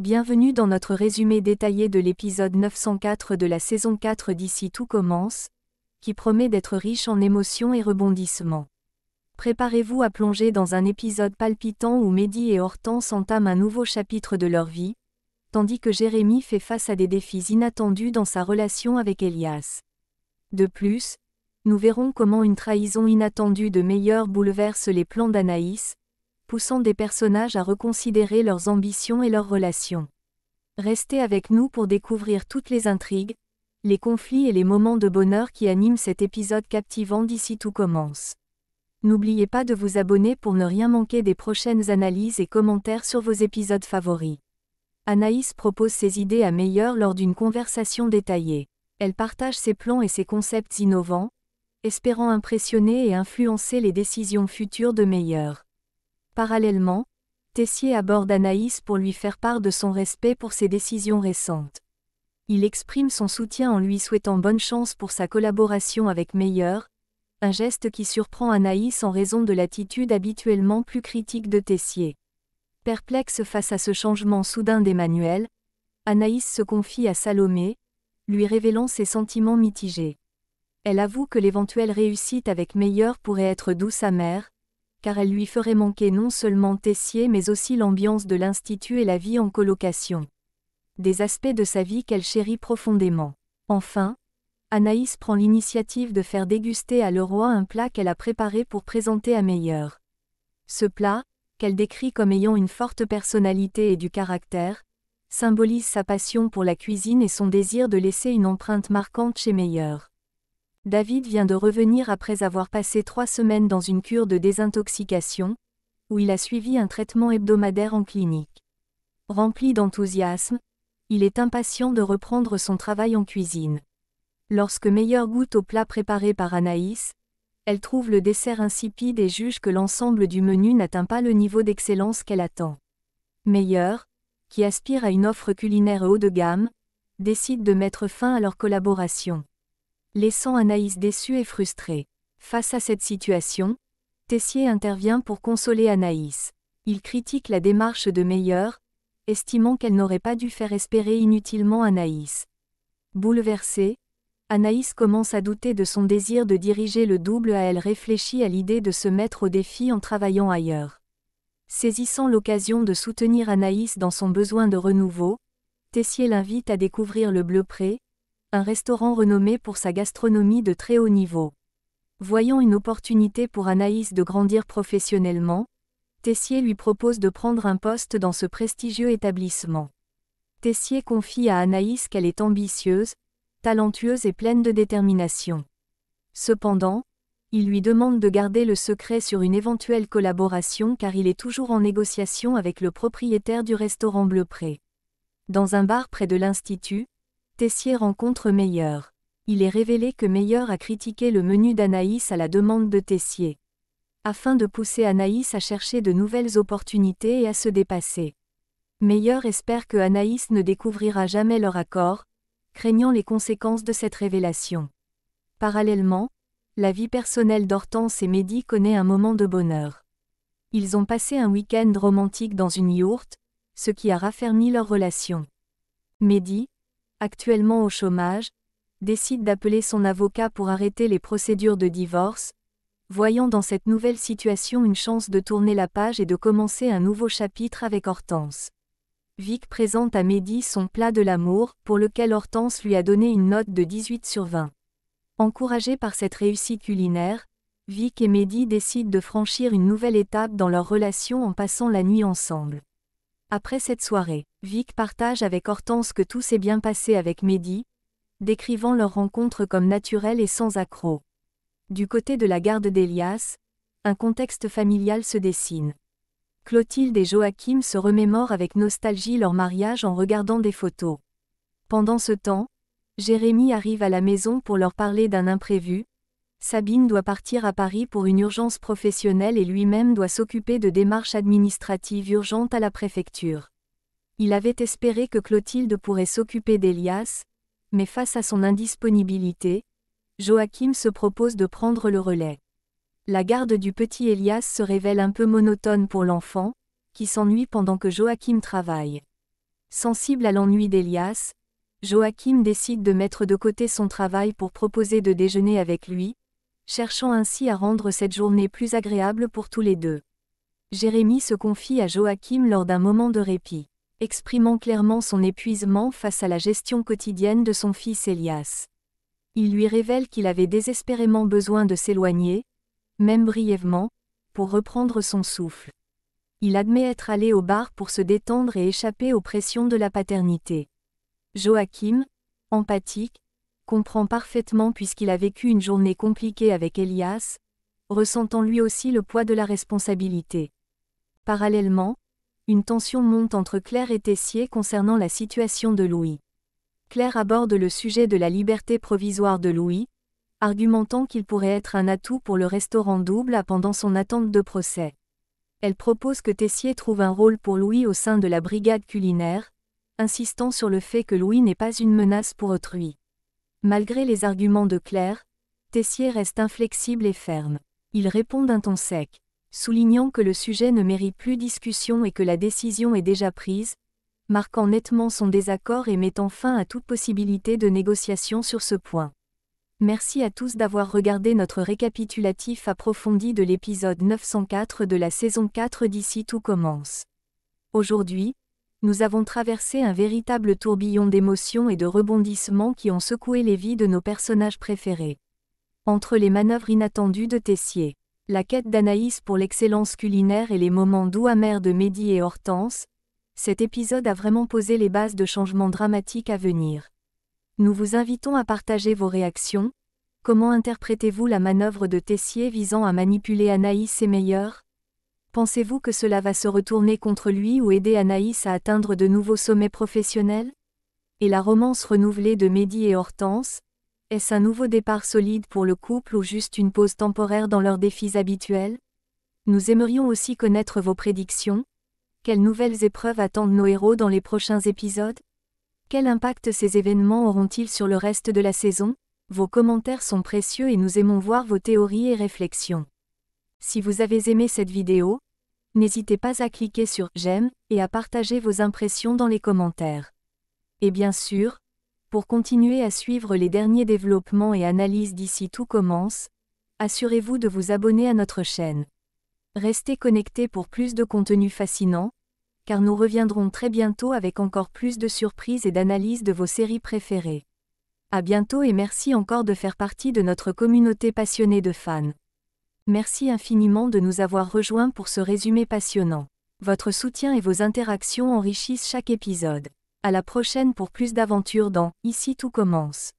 Bienvenue dans notre résumé détaillé de l'épisode 904 de la saison 4 d'ici tout commence, qui promet d'être riche en émotions et rebondissements. Préparez-vous à plonger dans un épisode palpitant où Mehdi et Hortense entament un nouveau chapitre de leur vie, tandis que Jérémy fait face à des défis inattendus dans sa relation avec Elias. De plus, nous verrons comment une trahison inattendue de Meilleur bouleverse les plans d'Anaïs, poussant des personnages à reconsidérer leurs ambitions et leurs relations. Restez avec nous pour découvrir toutes les intrigues, les conflits et les moments de bonheur qui animent cet épisode captivant d'ici tout commence. N'oubliez pas de vous abonner pour ne rien manquer des prochaines analyses et commentaires sur vos épisodes favoris. Anaïs propose ses idées à Meilleur lors d'une conversation détaillée. Elle partage ses plans et ses concepts innovants, espérant impressionner et influencer les décisions futures de Meilleur. Parallèlement, Tessier aborde Anaïs pour lui faire part de son respect pour ses décisions récentes. Il exprime son soutien en lui souhaitant bonne chance pour sa collaboration avec Meyer, un geste qui surprend Anaïs en raison de l'attitude habituellement plus critique de Tessier. Perplexe face à ce changement soudain d'Emmanuel, Anaïs se confie à Salomé, lui révélant ses sentiments mitigés. Elle avoue que l'éventuelle réussite avec Meyer pourrait être douce amère, car elle lui ferait manquer non seulement Tessier mais aussi l'ambiance de l'Institut et la vie en colocation. Des aspects de sa vie qu'elle chérit profondément. Enfin, Anaïs prend l'initiative de faire déguster à Leroy un plat qu'elle a préparé pour présenter à Meilleur. Ce plat, qu'elle décrit comme ayant une forte personnalité et du caractère, symbolise sa passion pour la cuisine et son désir de laisser une empreinte marquante chez Meilleur. David vient de revenir après avoir passé trois semaines dans une cure de désintoxication, où il a suivi un traitement hebdomadaire en clinique. Rempli d'enthousiasme, il est impatient de reprendre son travail en cuisine. Lorsque Meilleur goûte au plat préparé par Anaïs, elle trouve le dessert insipide et juge que l'ensemble du menu n'atteint pas le niveau d'excellence qu'elle attend. Meilleur, qui aspire à une offre culinaire haut de gamme, décide de mettre fin à leur collaboration laissant Anaïs déçue et frustrée. Face à cette situation, Tessier intervient pour consoler Anaïs. Il critique la démarche de Meilleur, estimant qu'elle n'aurait pas dû faire espérer inutilement Anaïs. Bouleversée, Anaïs commence à douter de son désir de diriger le double à elle réfléchit à l'idée de se mettre au défi en travaillant ailleurs. Saisissant l'occasion de soutenir Anaïs dans son besoin de renouveau, Tessier l'invite à découvrir le bleu pré, un restaurant renommé pour sa gastronomie de très haut niveau. Voyant une opportunité pour Anaïs de grandir professionnellement, Tessier lui propose de prendre un poste dans ce prestigieux établissement. Tessier confie à Anaïs qu'elle est ambitieuse, talentueuse et pleine de détermination. Cependant, il lui demande de garder le secret sur une éventuelle collaboration car il est toujours en négociation avec le propriétaire du restaurant Bleu Pré. Dans un bar près de l'Institut, Tessier rencontre Meyer. Il est révélé que Meyer a critiqué le menu d'Anaïs à la demande de Tessier. Afin de pousser Anaïs à chercher de nouvelles opportunités et à se dépasser. Meyer espère que Anaïs ne découvrira jamais leur accord, craignant les conséquences de cette révélation. Parallèlement, la vie personnelle d'Hortense et Mehdi connaît un moment de bonheur. Ils ont passé un week-end romantique dans une yourte, ce qui a raffermi leur relation. Mehdi, actuellement au chômage, décide d'appeler son avocat pour arrêter les procédures de divorce, voyant dans cette nouvelle situation une chance de tourner la page et de commencer un nouveau chapitre avec Hortense. Vic présente à Mehdi son plat de l'amour, pour lequel Hortense lui a donné une note de 18 sur 20. Encouragé par cette réussite culinaire, Vic et Mehdi décident de franchir une nouvelle étape dans leur relation en passant la nuit ensemble. Après cette soirée, Vic partage avec Hortense que tout s'est bien passé avec Mehdi, décrivant leur rencontre comme naturelle et sans accroc. Du côté de la garde d'Elias, un contexte familial se dessine. Clotilde et Joachim se remémorent avec nostalgie leur mariage en regardant des photos. Pendant ce temps, Jérémy arrive à la maison pour leur parler d'un imprévu, Sabine doit partir à Paris pour une urgence professionnelle et lui-même doit s'occuper de démarches administratives urgentes à la préfecture. Il avait espéré que Clotilde pourrait s'occuper d'Elias, mais face à son indisponibilité, Joachim se propose de prendre le relais. La garde du petit Elias se révèle un peu monotone pour l'enfant, qui s'ennuie pendant que Joachim travaille. Sensible à l'ennui d'Elias, Joachim décide de mettre de côté son travail pour proposer de déjeuner avec lui, cherchant ainsi à rendre cette journée plus agréable pour tous les deux. Jérémie se confie à Joachim lors d'un moment de répit, exprimant clairement son épuisement face à la gestion quotidienne de son fils Elias. Il lui révèle qu'il avait désespérément besoin de s'éloigner, même brièvement, pour reprendre son souffle. Il admet être allé au bar pour se détendre et échapper aux pressions de la paternité. Joachim, empathique, comprend parfaitement puisqu'il a vécu une journée compliquée avec Elias, ressentant lui aussi le poids de la responsabilité. Parallèlement, une tension monte entre Claire et Tessier concernant la situation de Louis. Claire aborde le sujet de la liberté provisoire de Louis, argumentant qu'il pourrait être un atout pour le restaurant double pendant son attente de procès. Elle propose que Tessier trouve un rôle pour Louis au sein de la brigade culinaire, insistant sur le fait que Louis n'est pas une menace pour autrui. Malgré les arguments de Claire, Tessier reste inflexible et ferme. Il répond d'un ton sec, soulignant que le sujet ne mérite plus discussion et que la décision est déjà prise, marquant nettement son désaccord et mettant fin à toute possibilité de négociation sur ce point. Merci à tous d'avoir regardé notre récapitulatif approfondi de l'épisode 904 de la saison 4 d'ici tout commence. Aujourd'hui, nous avons traversé un véritable tourbillon d'émotions et de rebondissements qui ont secoué les vies de nos personnages préférés. Entre les manœuvres inattendues de Tessier, la quête d'Anaïs pour l'excellence culinaire et les moments doux amers de Mehdi et Hortense, cet épisode a vraiment posé les bases de changements dramatiques à venir. Nous vous invitons à partager vos réactions. Comment interprétez-vous la manœuvre de Tessier visant à manipuler Anaïs et Meilleur Pensez-vous que cela va se retourner contre lui ou aider Anaïs à atteindre de nouveaux sommets professionnels Et la romance renouvelée de Mehdi et Hortense Est-ce un nouveau départ solide pour le couple ou juste une pause temporaire dans leurs défis habituels Nous aimerions aussi connaître vos prédictions. Quelles nouvelles épreuves attendent nos héros dans les prochains épisodes Quel impact ces événements auront-ils sur le reste de la saison Vos commentaires sont précieux et nous aimons voir vos théories et réflexions. Si vous avez aimé cette vidéo, N'hésitez pas à cliquer sur J'aime et à partager vos impressions dans les commentaires. Et bien sûr, pour continuer à suivre les derniers développements et analyses d'ici tout commence, assurez-vous de vous abonner à notre chaîne. Restez connectés pour plus de contenu fascinant, car nous reviendrons très bientôt avec encore plus de surprises et d'analyses de vos séries préférées. À bientôt et merci encore de faire partie de notre communauté passionnée de fans. Merci infiniment de nous avoir rejoints pour ce résumé passionnant. Votre soutien et vos interactions enrichissent chaque épisode. À la prochaine pour plus d'aventures dans Ici tout commence.